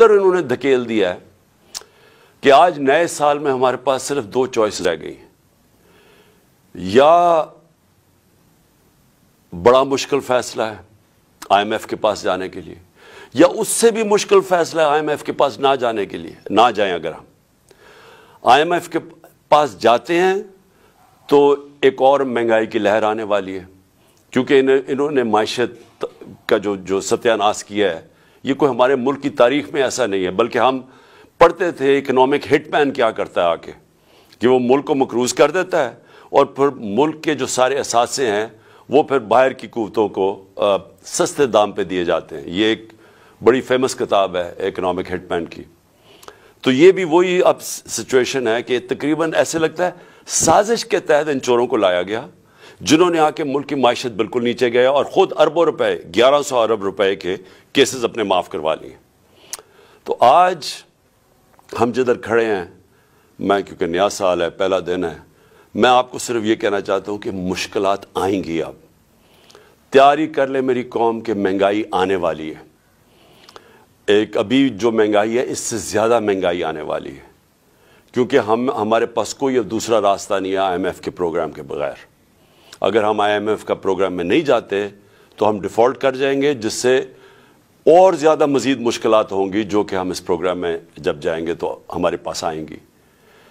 अंदर इन्होंने धकेल दिया है कि आज नए साल में हमारे पास सिर्फ दो चॉइस रह गई हैं या बड़ा मुश्किल फैसला है आईएमएफ के पास जाने के लिए या उससे भी मुश्किल फैसला है आईएमएफ के पास ना जाने के लिए ना जाएं अगर हम आईएमएफ के पास जाते हैं तो एक और महंगाई की लहर आने वाली है क्योंकि इन्होंने माशत का जो जो सत्यानाश किया है ये कोई हमारे मुल्क की तारीख में ऐसा नहीं है बल्कि हम पढ़ते थे इकनॉमिक हिटमैन क्या करता है आके कि वो मुल्क को मकरूज कर देता है और फिर मुल्क के जो सारे असासे हैं वो फिर बाहर की कुतों को आ, सस्ते दाम पे दिए जाते हैं ये एक बड़ी फेमस किताब है इकनॉमिक हिटमैन की तो ये भी वही अब सिचुएशन है कि तकरीबन ऐसे लगता है साजिश के तहत इन चोरों को लाया गया जिन्होंने आके मुल्क की माशत बिल्कुल नीचे गया और ख़ुद अरबों रुपए ग्यारह सौ अरब रुपए के केसेस अपने माफ़ करवा लिए तो आज हम जिधर खड़े हैं मैं क्योंकि नया साल है पहला दिन है मैं आपको सिर्फ ये कहना चाहता हूं कि मुश्किल आएंगी अब तैयारी कर ले मेरी कौम के महंगाई आने वाली है एक अभी जो महंगाई है इससे ज़्यादा महंगाई आने वाली है क्योंकि हम हमारे पास कोई दूसरा रास्ता नहीं है आईएमएफ के प्रोग्राम के बगैर अगर हम आईएमएफ का प्रोग्राम में नहीं जाते तो हम डिफ़ॉल्ट कर जाएंगे जिससे और ज़्यादा मज़ीद मुश्किल होंगी जो कि हम इस प्रोग्राम में जब जाएंगे तो हमारे पास आएंगी